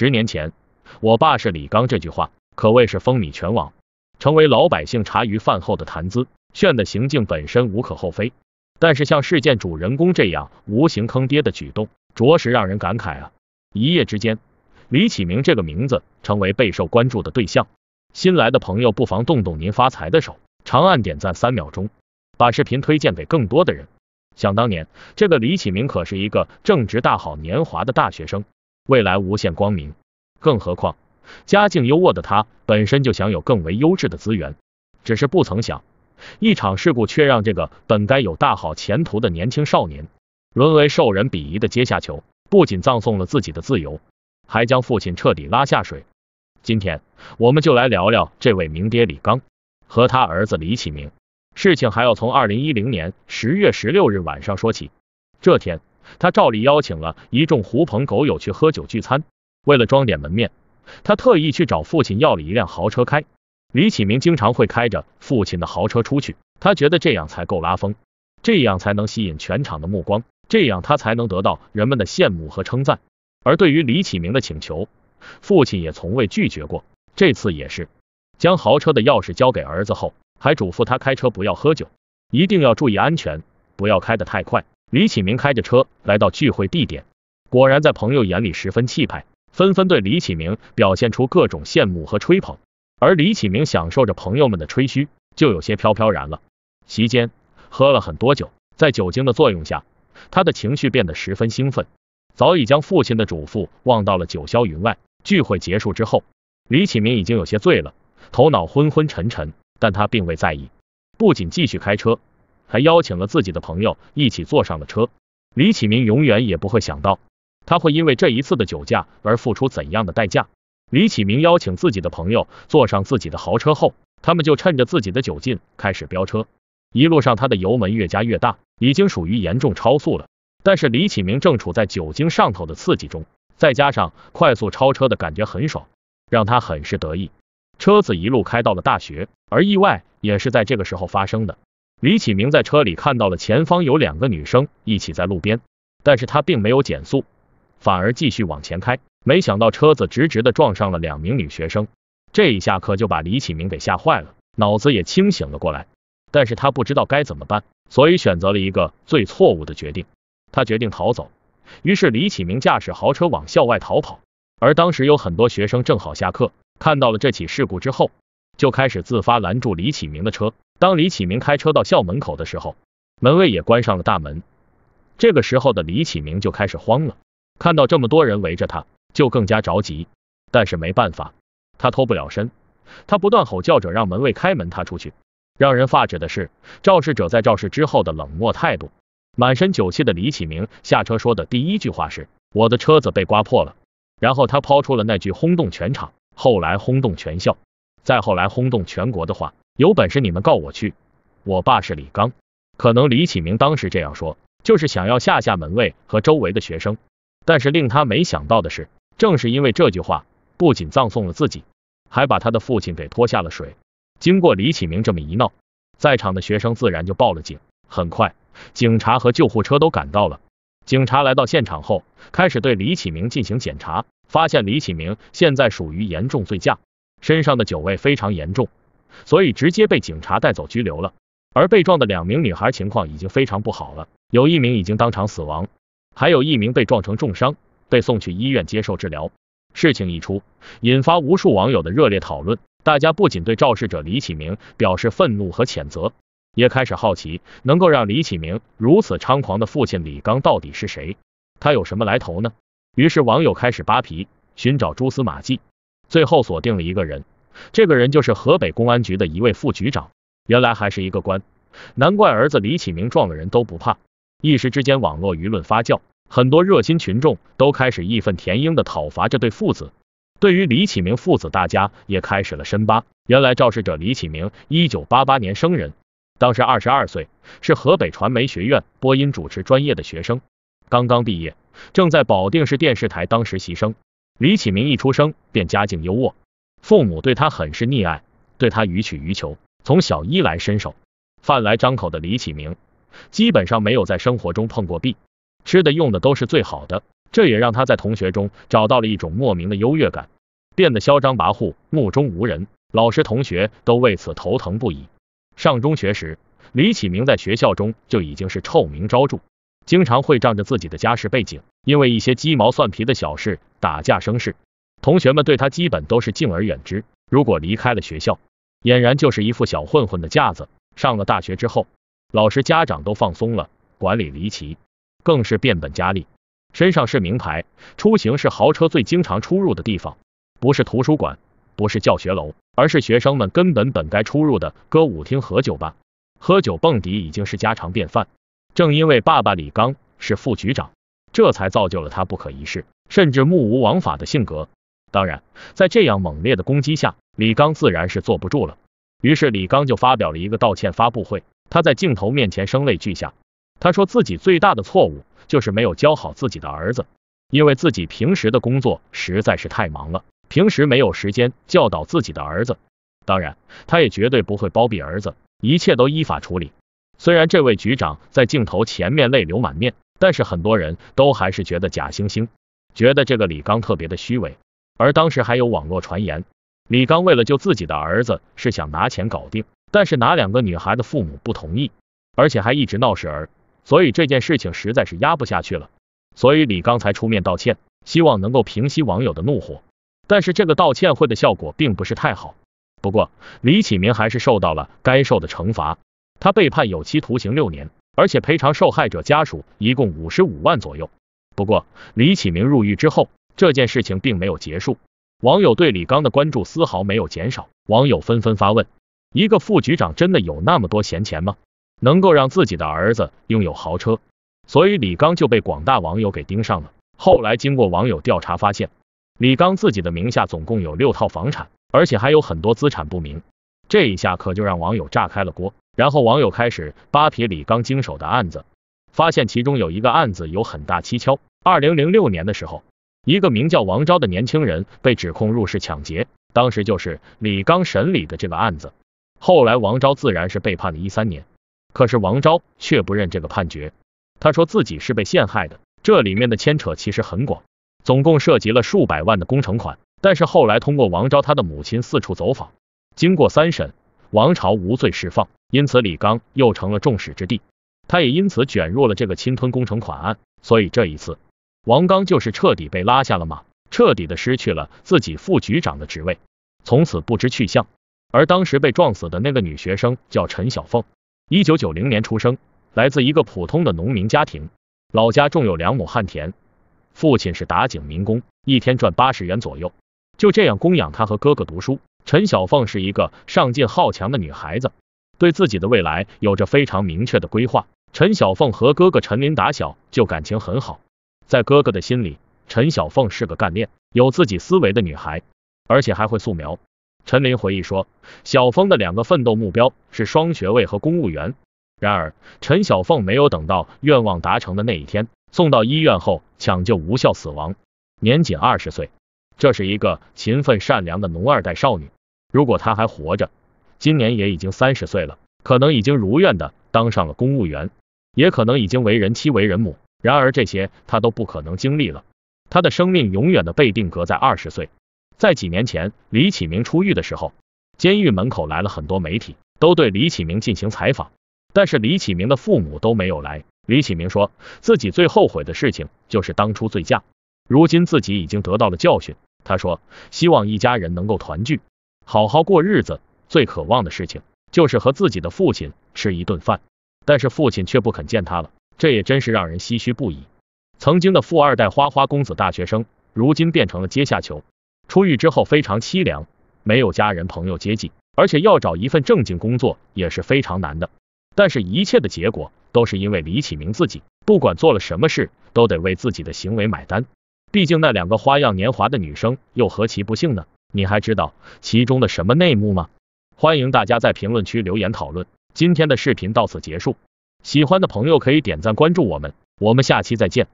十年前，我爸是李刚这句话可谓是风靡全网，成为老百姓茶余饭后的谈资。炫的行径本身无可厚非，但是像事件主人公这样无形坑爹的举动，着实让人感慨啊！一夜之间，李启明这个名字成为备受关注的对象。新来的朋友不妨动动您发财的手，长按点赞三秒钟，把视频推荐给更多的人。想当年，这个李启明可是一个正值大好年华的大学生。未来无限光明，更何况家境优渥的他本身就享有更为优质的资源，只是不曾想一场事故却让这个本该有大好前途的年轻少年沦为受人鄙夷的阶下囚，不仅葬送了自己的自由，还将父亲彻底拉下水。今天我们就来聊聊这位名爹李刚和他儿子李启明。事情还要从二零一零年十月十六日晚上说起，这天。他照例邀请了一众狐朋狗友去喝酒聚餐，为了装点门面，他特意去找父亲要了一辆豪车开。李启明经常会开着父亲的豪车出去，他觉得这样才够拉风，这样才能吸引全场的目光，这样他才能得到人们的羡慕和称赞。而对于李启明的请求，父亲也从未拒绝过，这次也是将豪车的钥匙交给儿子后，还嘱咐他开车不要喝酒，一定要注意安全，不要开得太快。李启明开着车来到聚会地点，果然在朋友眼里十分气派，纷纷对李启明表现出各种羡慕和吹捧。而李启明享受着朋友们的吹嘘，就有些飘飘然了。席间喝了很多酒，在酒精的作用下，他的情绪变得十分兴奋，早已将父亲的嘱咐忘到了九霄云外。聚会结束之后，李启明已经有些醉了，头脑昏昏沉沉，但他并未在意，不仅继续开车。还邀请了自己的朋友一起坐上了车。李启明永远也不会想到，他会因为这一次的酒驾而付出怎样的代价。李启明邀请自己的朋友坐上自己的豪车后，他们就趁着自己的酒劲开始飙车。一路上，他的油门越加越大，已经属于严重超速了。但是李启明正处在酒精上头的刺激中，再加上快速超车的感觉很爽，让他很是得意。车子一路开到了大学，而意外也是在这个时候发生的。李启明在车里看到了前方有两个女生一起在路边，但是他并没有减速，反而继续往前开。没想到车子直直的撞上了两名女学生，这一下可就把李启明给吓坏了，脑子也清醒了过来，但是他不知道该怎么办，所以选择了一个最错误的决定，他决定逃走。于是李启明驾驶豪车往校外逃跑，而当时有很多学生正好下课，看到了这起事故之后，就开始自发拦住李启明的车。当李启明开车到校门口的时候，门卫也关上了大门。这个时候的李启明就开始慌了，看到这么多人围着他，就更加着急。但是没办法，他脱不了身。他不断吼叫着让门卫开门，他出去。让人发指的是，肇事者在肇事之后的冷漠态度。满身酒气的李启明下车说的第一句话是：“我的车子被刮破了。”然后他抛出了那句轰动全场、后来轰动全校、再后来轰动全国的话。有本事你们告我去！我爸是李刚。可能李启明当时这样说，就是想要吓吓门卫和周围的学生。但是令他没想到的是，正是因为这句话，不仅葬送了自己，还把他的父亲给拖下了水。经过李启明这么一闹，在场的学生自然就报了警。很快，警察和救护车都赶到了。警察来到现场后，开始对李启明进行检查，发现李启明现在属于严重醉驾，身上的酒味非常严重。所以直接被警察带走拘留了。而被撞的两名女孩情况已经非常不好了，有一名已经当场死亡，还有一名被撞成重伤，被送去医院接受治疗。事情一出，引发无数网友的热烈讨论。大家不仅对肇事者李启明表示愤怒和谴责，也开始好奇能够让李启明如此猖狂的父亲李刚到底是谁，他有什么来头呢？于是网友开始扒皮，寻找蛛丝马迹，最后锁定了一个人。这个人就是河北公安局的一位副局长，原来还是一个官，难怪儿子李启明撞了人都不怕。一时之间，网络舆论发酵，很多热心群众都开始义愤填膺的讨伐这对父子。对于李启明父子，大家也开始了深扒。原来肇事者李启明，一九八八年生人，当时二十二岁，是河北传媒学院播音主持专业的学生，刚刚毕业，正在保定市电视台当实习生。李启明一出生便家境优渥。父母对他很是溺爱，对他予取予求，从小衣来伸手，饭来张口的李启明，基本上没有在生活中碰过壁，吃的用的都是最好的，这也让他在同学中找到了一种莫名的优越感，变得嚣张跋扈，目中无人，老师同学都为此头疼不已。上中学时，李启明在学校中就已经是臭名昭著，经常会仗着自己的家世背景，因为一些鸡毛蒜皮的小事打架生事。同学们对他基本都是敬而远之。如果离开了学校，俨然就是一副小混混的架子。上了大学之后，老师家长都放松了管理，离奇更是变本加厉。身上是名牌，出行是豪车，最经常出入的地方不是图书馆，不是教学楼，而是学生们根本本该出入的歌舞厅和酒吧。喝酒蹦迪已经是家常便饭。正因为爸爸李刚是副局长，这才造就了他不可一世，甚至目无王法的性格。当然，在这样猛烈的攻击下，李刚自然是坐不住了。于是，李刚就发表了一个道歉发布会。他在镜头面前声泪俱下，他说自己最大的错误就是没有教好自己的儿子，因为自己平时的工作实在是太忙了，平时没有时间教导自己的儿子。当然，他也绝对不会包庇儿子，一切都依法处理。虽然这位局长在镜头前面泪流满面，但是很多人都还是觉得假惺惺，觉得这个李刚特别的虚伪。而当时还有网络传言，李刚为了救自己的儿子，是想拿钱搞定，但是哪两个女孩的父母不同意，而且还一直闹事儿，所以这件事情实在是压不下去了，所以李刚才出面道歉，希望能够平息网友的怒火。但是这个道歉会的效果并不是太好。不过李启明还是受到了该受的惩罚，他被判有期徒刑六年，而且赔偿受害者家属一共五十五万左右。不过李启明入狱之后。这件事情并没有结束，网友对李刚的关注丝毫没有减少，网友纷纷发问：一个副局长真的有那么多闲钱吗？能够让自己的儿子拥有豪车？所以李刚就被广大网友给盯上了。后来经过网友调查发现，李刚自己的名下总共有六套房产，而且还有很多资产不明。这一下可就让网友炸开了锅，然后网友开始扒皮李刚经手的案子，发现其中有一个案子有很大蹊跷。二零零六年的时候。一个名叫王昭的年轻人被指控入室抢劫，当时就是李刚审理的这个案子。后来王昭自然是被判了一三年，可是王昭却不认这个判决，他说自己是被陷害的。这里面的牵扯其实很广，总共涉及了数百万的工程款。但是后来通过王昭他的母亲四处走访，经过三审，王朝无罪释放，因此李刚又成了众矢之的，他也因此卷入了这个侵吞工程款案。所以这一次。王刚就是彻底被拉下了马，彻底的失去了自己副局长的职位，从此不知去向。而当时被撞死的那个女学生叫陈小凤，一九九零年出生，来自一个普通的农民家庭，老家种有两亩旱田，父亲是打井民工，一天赚八十元左右，就这样供养他和哥哥读书。陈小凤是一个上进好强的女孩子，对自己的未来有着非常明确的规划。陈小凤和哥哥陈林打小就感情很好。在哥哥的心里，陈小凤是个干练、有自己思维的女孩，而且还会素描。陈林回忆说，小凤的两个奋斗目标是双学位和公务员。然而，陈小凤没有等到愿望达成的那一天，送到医院后抢救无效死亡，年仅二十岁。这是一个勤奋善良的农二代少女。如果她还活着，今年也已经三十岁了，可能已经如愿的当上了公务员，也可能已经为人妻、为人母。然而这些他都不可能经历了，他的生命永远的被定格在二十岁。在几年前李启明出狱的时候，监狱门口来了很多媒体，都对李启明进行采访，但是李启明的父母都没有来。李启明说自己最后悔的事情就是当初醉驾，如今自己已经得到了教训。他说希望一家人能够团聚，好好过日子。最渴望的事情就是和自己的父亲吃一顿饭，但是父亲却不肯见他了。这也真是让人唏嘘不已。曾经的富二代、花花公子、大学生，如今变成了阶下囚。出狱之后非常凄凉，没有家人朋友接济，而且要找一份正经工作也是非常难的。但是，一切的结果都是因为李启明自己，不管做了什么事，都得为自己的行为买单。毕竟那两个花样年华的女生又何其不幸呢？你还知道其中的什么内幕吗？欢迎大家在评论区留言讨论。今天的视频到此结束。喜欢的朋友可以点赞关注我们，我们下期再见。